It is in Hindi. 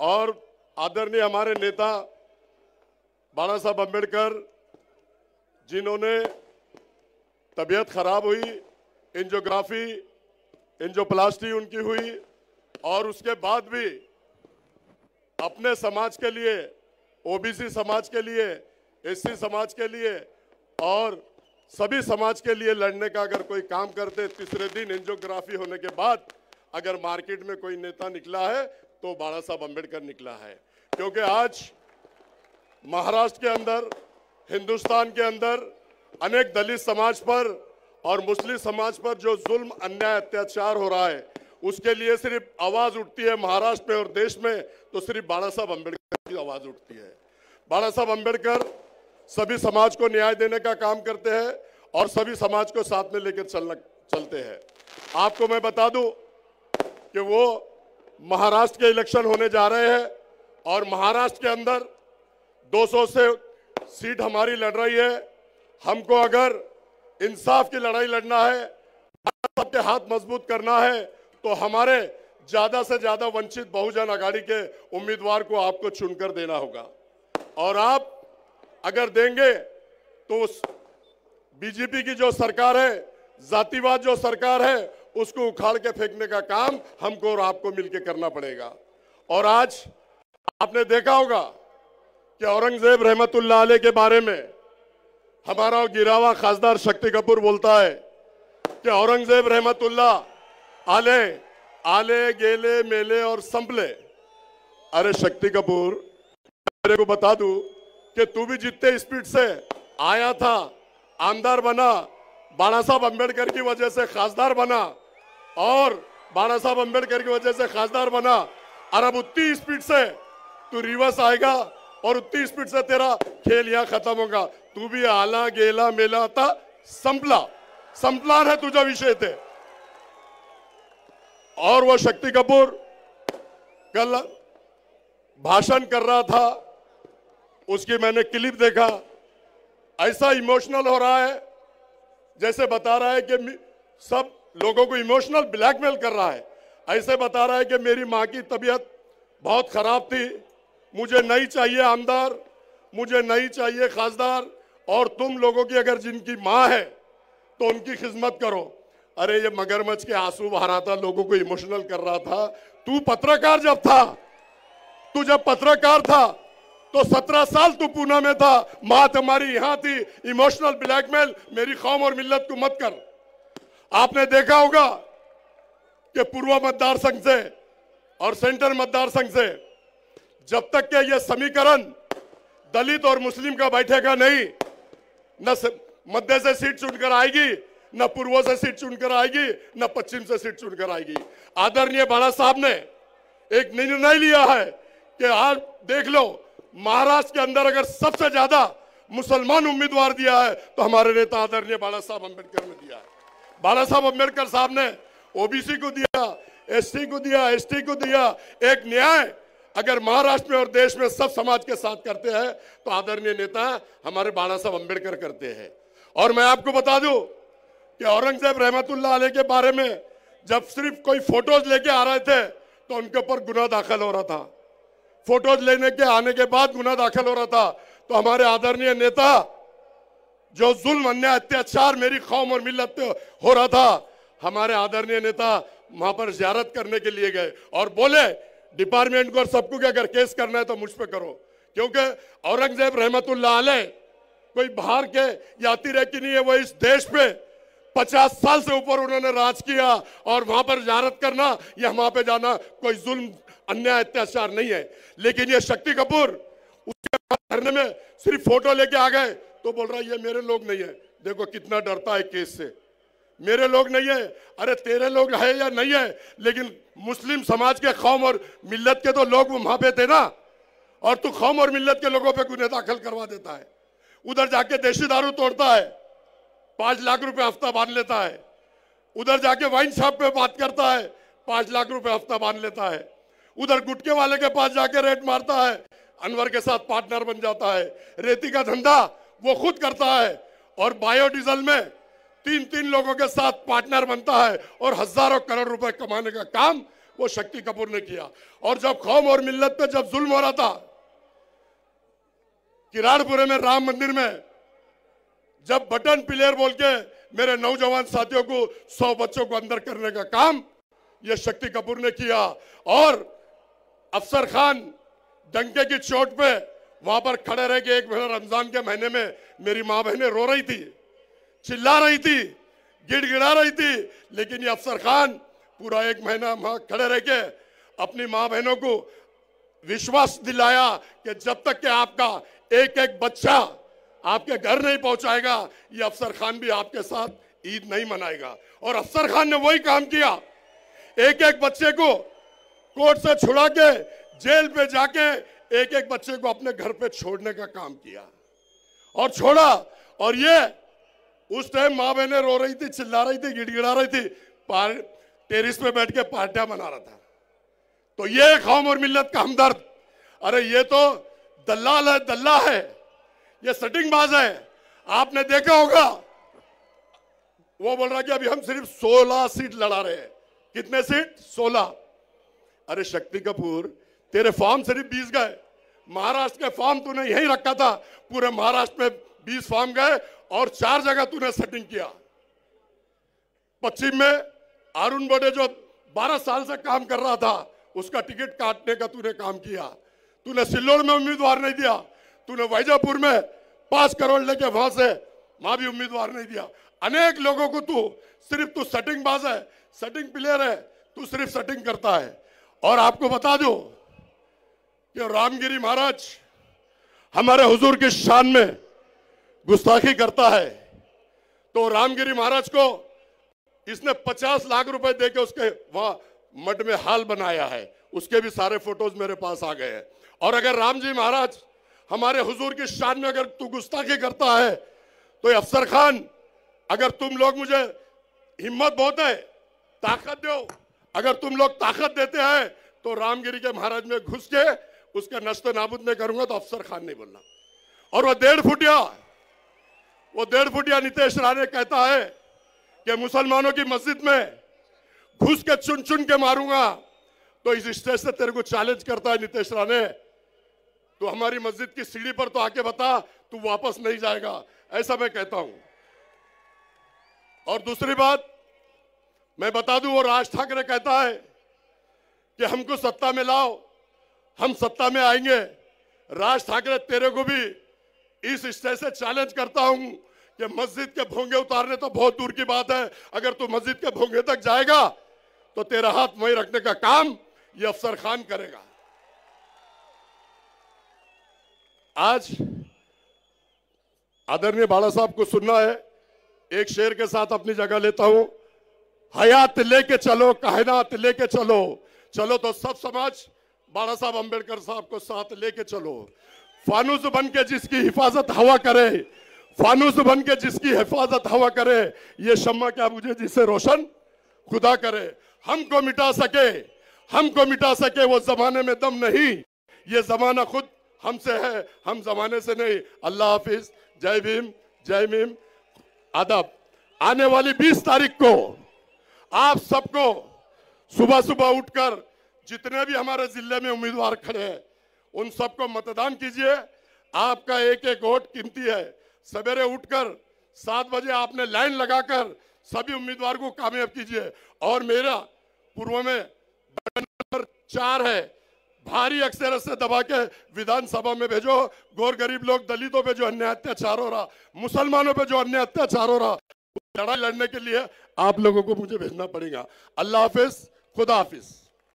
और आदरणीय हमारे नेता बाला साहब अम्बेडकर जिन्होंने तबीयत खराब हुई इंजोग्राफी इंजोप्लास्टी उनकी हुई और उसके बाद भी अपने समाज के लिए ओबीसी समाज के लिए एससी समाज के लिए और सभी समाज के लिए लड़ने का अगर कोई काम करते तीसरे दिन एंजियोग्राफी होने के बाद अगर मार्केट में कोई नेता निकला है तो बाला साहब अम्बेडकर निकला है क्योंकि आज महाराष्ट्र के अंदर हिंदुस्तान के अंदर अनेक दलित समाज पर और मुस्लिम समाज पर जो जुल्म अन्याय अत्याचार हो रहा है उसके लिए सिर्फ आवाज उठती है महाराष्ट्र में और देश में तो सिर्फ बाला साहब अम्बेडकर की आवाज उठती है बाला साहब अम्बेडकर सभी समाज को न्याय देने का काम करते हैं और सभी समाज को साथ में लेकर चलना चलते हैं आपको मैं बता दूं कि वो महाराष्ट्र के इलेक्शन होने जा रहे हैं और महाराष्ट्र के अंदर 200 से सीट हमारी लड़ रही है हमको अगर इंसाफ की लड़ाई लड़ना है सबके हाथ मजबूत करना है तो हमारे ज्यादा से ज्यादा वंचित बहुजन अघाड़ी के उम्मीदवार को आपको चुनकर देना होगा और आप अगर देंगे तो उस बीजेपी की जो सरकार है जातिवाद जो सरकार है उसको उखाड़ के फेंकने का काम हमको और आपको मिलकर करना पड़ेगा और आज आपने देखा होगा कि औरंगजेब रहमतुल्ला आले के बारे में हमारा गिरावा खासदार शक्ति कपूर बोलता है कि औरंगजेब रहमतुल्ला आले आले गेले मेले और संभले अरे शक्ति कपूर मेरे को बता दू कि तू भी जितने स्पीड से आया था आमदार बना बाला साहब अम्बेडकर की वजह से खासदार बना और बाला साहब अम्बेडकर की वजह से खासदार बना और अब उतनी स्पीड से तू रिवर्स आएगा और उतनी स्पीड से तेरा खेल यहाँ खत्म होगा तू भी आला गेला मेला था संपला संपला है तुझा विषय थे और वो शक्ति कपूर कल भाषण कर रहा था उसकी मैंने क्लिप देखा ऐसा इमोशनल हो रहा है जैसे बता रहा है कि सब लोगों को इमोशनल ब्लैकमेल कर रहा है ऐसे बता रहा है कि मेरी माँ की तबीयत बहुत खराब थी मुझे नहीं चाहिए आमदार मुझे नहीं चाहिए खासदार और तुम लोगों की अगर जिनकी माँ है तो उनकी खिदमत करो अरे ये मगरमच्छ के आंसू बहा रहा था लोगों को इमोशनल कर रहा था तू पत्रकार जब था तू जब पत्रकार था तो सत्रह साल तू पूना में था मात तुम्हारी यहां थी इमोशनल ब्लैकमेल मेरी कौम और मिल्लत को मत कर आपने देखा होगा कि पूर्व मतदार संघ से और सेंटर मतदार संघ से जब तक के ये समीकरण दलित और मुस्लिम का बैठेगा नहीं न मध्य से सीट चुनकर आएगी न पूर्व से सीट चुनकर आएगी न पश्चिम से सीट चुनकर आएगी आदरणीय बाला साहब ने एक निर्णय लिया है कि आज देख लो महाराष्ट्र के अंदर अगर सबसे ज्यादा मुसलमान उम्मीदवार दिया है तो हमारे नेता आदरणीय बाला साहब अम्बेडकर ने दिया है बाला साहब अम्बेडकर साहब ने ओबीसी को दिया एसटी को दिया एसटी को दिया एक न्याय अगर महाराष्ट्र में और देश में सब समाज के साथ करते हैं तो आदरणीय नेता हमारे बाला साहब अम्बेडकर करते हैं और मैं आपको बता दू कि औरंगजेब रहमतुल्ला आल के बारे में जब सिर्फ कोई फोटोज लेके आ रहे थे तो उनके ऊपर गुना दाखिल हो रहा था फोटोज लेने के आने के बाद गुना दाखिल हो रहा था तो हमारे आदरणीय नेता जो जुल्म अन्याय अत्याचार मेरी कौम और मिलत हो रहा था हमारे आदरणीय नेता वहां पर जियारत करने के लिए गए और बोले डिपार्टमेंट को और सबको कि अगर केस करना है तो मुझ पर करो क्योंकि औरंगजेब रहमत कोई बाहर के यात्री रह की नहीं है वो इस देश पे पचास साल से ऊपर उन्होंने राज किया और वहां पर जियारत करना या वहां पे जाना कोई जुल्म अन्याय अत्याचार नहीं है लेकिन ये शक्ति कपूर उसके धरने में सिर्फ फोटो लेके आ गए तो बोल रहा है ये मेरे लोग नहीं है देखो कितना डरता है केस से मेरे लोग नहीं है अरे तेरे लोग है या नहीं है लेकिन मुस्लिम समाज के कौम और मिल्लत के तो लोग वहां पे थे ना और तू कौम और मिल्लत के लोगों पे गुने दाखिल करवा देता है उधर जाके देशी दारू तोड़ता है पांच लाख रुपए हफ्ता बांध लेता है उधर जाके वाइन शॉप पे बात करता है पांच लाख रुपए हफ्ता बांध लेता है उधर गुटके वाले के पास जाके रेट मारता है अनवर के साथ पार्टनर बन जाता है रेती का धंधा वो खुद करता है और बायोडीजल में तीन तीन लोगों के साथ पार्टनर बनता है और हजारों करोड़ रुपए कमाने का काम वो शक्ति कपूर ने किया और जब कौम और मिल्लत पे जब जुल्म हो रहा था किराड़पुरे में राम मंदिर में जब बटन प्लेयर बोल के मेरे नौजवान साथियों को सौ बच्चों को अंदर करने का काम ये शक्ति कपूर ने किया और अफसर खान डंके की चोट पे वहां पर खड़े रह के एक महीना रमजान के महीने में मेरी माँ बहने रो रही थी चिल्ला रही थी गिड़गिड़ा रही थी लेकिन ये अफसर खान पूरा एक महीना वहां खड़े रह के अपनी माँ बहनों को विश्वास दिलाया कि जब तक के आपका एक एक बच्चा आपके घर नहीं पहुंचाएगा ये अफसर खान भी आपके साथ ईद नहीं मनाएगा और अफसर खान ने वही काम किया एक एक बच्चे को कोर्ट से छुड़ा के जेल पे जाके एक एक बच्चे को अपने घर पे छोड़ने का काम किया और छोड़ा और ये उस टाइम माँ बहने रो रही थी चिल्ला रही थी गिड़गिड़ा रही थी टेरिस पे बैठ के पार्टियां मना रहा था तो ये कौम और मिल्लत का हमदर्द अरे ये तो दल्लाल है दल्ला है ये बाज है आपने देखा होगा वो बोल रहा कि अभी हम सिर्फ 16 सीट लड़ा रहे हैं कितने सीट 16 अरे शक्ति कपूर तेरे फॉर्म सिर्फ बीस गए महाराष्ट्र के फॉर्म तूने यही रखा था पूरे महाराष्ट्र में बीस फार्म गए और चार जगह तूने सेटिंग किया पश्चिम में अरुण बडे जो 12 साल से काम कर रहा था उसका टिकट काटने का तूने काम किया तूने सिल्लोर में उम्मीदवार नहीं दिया तूने वैजापुर में पांच करोड़ लेके वहां से वहां भी उम्मीदवार नहीं दिया अनेक लोगों को तू सिर्फ तू सेटिंग बाज है सेटिंग प्लेयर है तू सिर्फ सेटिंग करता है और आपको बता दो कि रामगिरी महाराज हमारे हुजूर की शान में गुस्ताखी करता है तो रामगिरी महाराज को इसने 50 लाख रुपए दे के उसके वहां मठ में हाल बनाया है उसके भी सारे फोटोज मेरे पास आ गए हैं और अगर राम जी महाराज हमारे हुजूर की शान में अगर तू गुस्ताखी करता है तो अफसर खान अगर तुम लोग मुझे हिम्मत बहुत है ताकत दो अगर तुम लोग ताकत देते हैं तो रामगिरी के महाराज में घुस के उसका नष्ट नाबूद नहीं करूंगा तो अफसर खान नहीं बोलना और वो डेढ़ फुटिया वो डेढ़ फुटिया नितेश राणे कहता है कि मुसलमानों की मस्जिद में घुस के चुन चुन के मारूंगा तो इस स्टेज से तेरे को चैलेंज करता है नीतीश राणे तो हमारी मस्जिद की सीढ़ी पर तो आके बता तू वापस नहीं जाएगा ऐसा मैं कहता हूं और दूसरी बात मैं बता दूं वो राज ठाकरे कहता है कि हमको सत्ता में लाओ हम सत्ता में आएंगे राज ठाकरे तेरे को भी इस स्टेज से चैलेंज करता हूं कि मस्जिद के भोंगे उतारने तो बहुत दूर की बात है अगर तू मस्जिद के भोंगे तक जाएगा तो तेरा हाथ वहीं रखने का काम ये अफसर खान करेगा आज आदरणीय बाला साहब को सुनना है एक शेर के साथ अपनी जगह लेता हूं हयात लेके चलो कायनात लेके चलो चलो तो सब समाज बाड़ा साहब अम्बेडकर साहब को साथ लेके चलो फानूस बन के जिसकी हिफाजत हवा करे फानूस बन के जिसकी हिफाजत हवा करे ये शम्मा क्या बुझे जिसे रोशन खुदा करे हमको मिटा सके हमको मिटा सके वो जमाने में दम नहीं ये जमाना खुद हमसे है हम जमाने से नहीं अल्लाह हाफिज जय भीम जय भीम आदब आने वाली 20 तारीख को आप सबको सुबह सुबह उठकर जितने भी हमारे जिले में उम्मीदवार खड़े हैं उन सबको मतदान कीजिए आपका एक एक वोट कीमती है सवेरे उठकर सात बजे आपने लाइन लगाकर सभी उम्मीदवार को कामयाब कीजिए और मेरा पूर्व में चार है भारी अक्षर से दबा के विधानसभा में भेजो गोर गरीब लोग दलितों पे जो अन्य अत्याचार हो रहा मुसलमानों पे जो अन्य अत्याचार हो रहा लड़ाई लड़ने के लिए आप लोगों को मुझे भेजना पड़ेगा अल्लाह हाफिज खुदा हाफिज